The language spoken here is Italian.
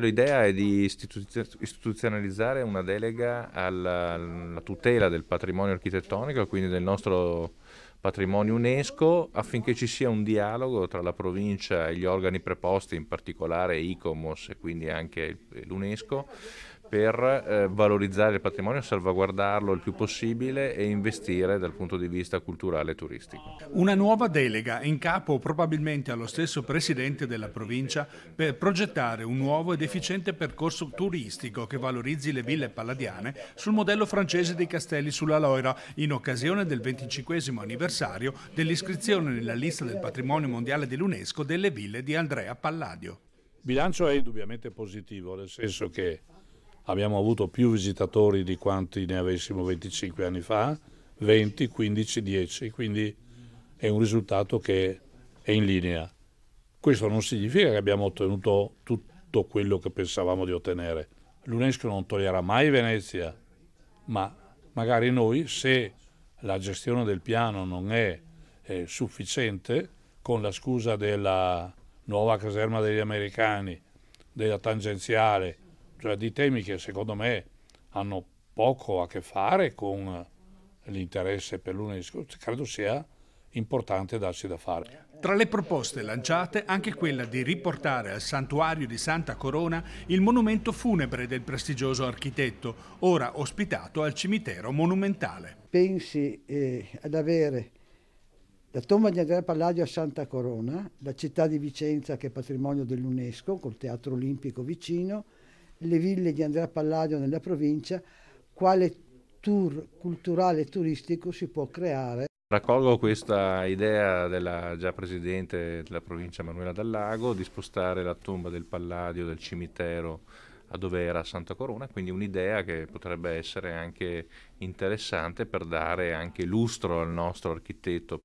L'idea è di istituzionalizzare una delega alla, alla tutela del patrimonio architettonico, quindi del nostro patrimonio UNESCO affinché ci sia un dialogo tra la provincia e gli organi preposti, in particolare ICOMOS e quindi anche l'UNESCO, per eh, valorizzare il patrimonio, salvaguardarlo il più possibile e investire dal punto di vista culturale e turistico. Una nuova delega in capo probabilmente allo stesso presidente della provincia per progettare un nuovo ed efficiente percorso turistico che valorizzi le ville palladiane sul modello francese dei castelli sulla Loira in occasione del 25 anniversario dell'iscrizione nella lista del patrimonio mondiale dell'UNESCO delle ville di Andrea Palladio. Il bilancio è indubbiamente positivo, nel senso che abbiamo avuto più visitatori di quanti ne avessimo 25 anni fa, 20, 15, 10, quindi è un risultato che è in linea. Questo non significa che abbiamo ottenuto tutto quello che pensavamo di ottenere. L'UNESCO non toglierà mai Venezia, ma magari noi, se la gestione del piano non è eh, sufficiente, con la scusa della nuova caserma degli americani, della tangenziale, cioè di temi che secondo me hanno poco a che fare con l'interesse per l'UNESCO, credo sia importante darsi da fare. Tra le proposte lanciate anche quella di riportare al santuario di Santa Corona il monumento funebre del prestigioso architetto, ora ospitato al cimitero monumentale. Pensi eh, ad avere la tomba di Andrea Palladio a Santa Corona, la città di Vicenza che è patrimonio dell'UNESCO, col teatro olimpico vicino, le ville di Andrea Palladio nella provincia, quale tour culturale e turistico si può creare. Raccolgo questa idea della già presidente della provincia Manuela Dallago di spostare la tomba del Palladio del cimitero a dove era Santa Corona, quindi un'idea che potrebbe essere anche interessante per dare anche lustro al nostro architetto.